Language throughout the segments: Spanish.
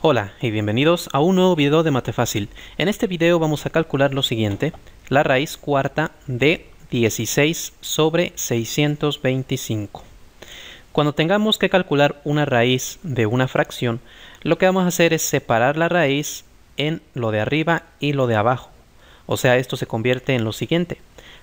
Hola y bienvenidos a un nuevo video de Mate Fácil. En este video vamos a calcular lo siguiente, la raíz cuarta de 16 sobre 625. Cuando tengamos que calcular una raíz de una fracción, lo que vamos a hacer es separar la raíz en lo de arriba y lo de abajo. O sea, esto se convierte en lo siguiente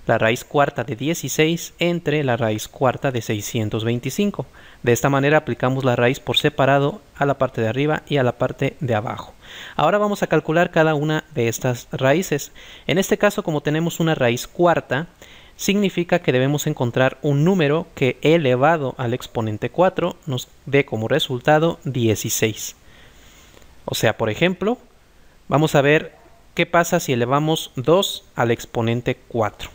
la raíz cuarta de 16 entre la raíz cuarta de 625. De esta manera aplicamos la raíz por separado a la parte de arriba y a la parte de abajo. Ahora vamos a calcular cada una de estas raíces. En este caso, como tenemos una raíz cuarta, significa que debemos encontrar un número que elevado al exponente 4 nos dé como resultado 16. O sea, por ejemplo, vamos a ver qué pasa si elevamos 2 al exponente 4.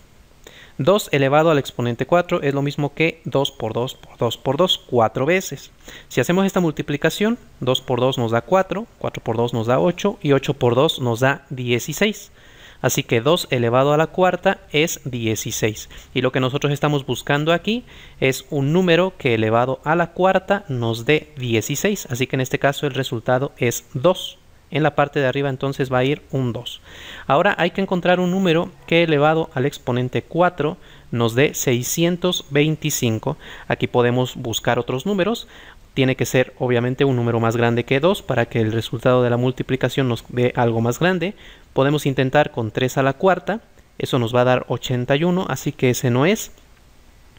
2 elevado al exponente 4 es lo mismo que 2 por 2 por 2 por 2, 4 veces. Si hacemos esta multiplicación, 2 por 2 nos da 4, 4 por 2 nos da 8 y 8 por 2 nos da 16. Así que 2 elevado a la cuarta es 16. Y lo que nosotros estamos buscando aquí es un número que elevado a la cuarta nos dé 16. Así que en este caso el resultado es 2 en la parte de arriba entonces va a ir un 2. Ahora hay que encontrar un número que elevado al exponente 4 nos dé 625. Aquí podemos buscar otros números. Tiene que ser obviamente un número más grande que 2 para que el resultado de la multiplicación nos dé algo más grande. Podemos intentar con 3 a la cuarta. Eso nos va a dar 81, así que ese no es.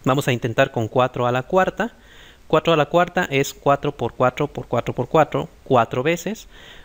Vamos a intentar con 4 a la cuarta. 4 a la cuarta es 4 por 4 por 4 por 4, 4 veces.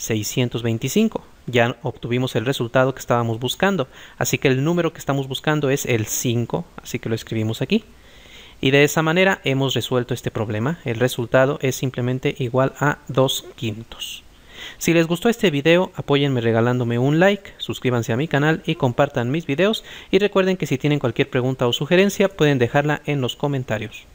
625. Ya obtuvimos el resultado que estábamos buscando. Así que el número que estamos buscando es el 5. Así que lo escribimos aquí. Y de esa manera hemos resuelto este problema. El resultado es simplemente igual a 2 quintos. Si les gustó este video, apóyenme regalándome un like, suscríbanse a mi canal y compartan mis videos. Y recuerden que si tienen cualquier pregunta o sugerencia, pueden dejarla en los comentarios.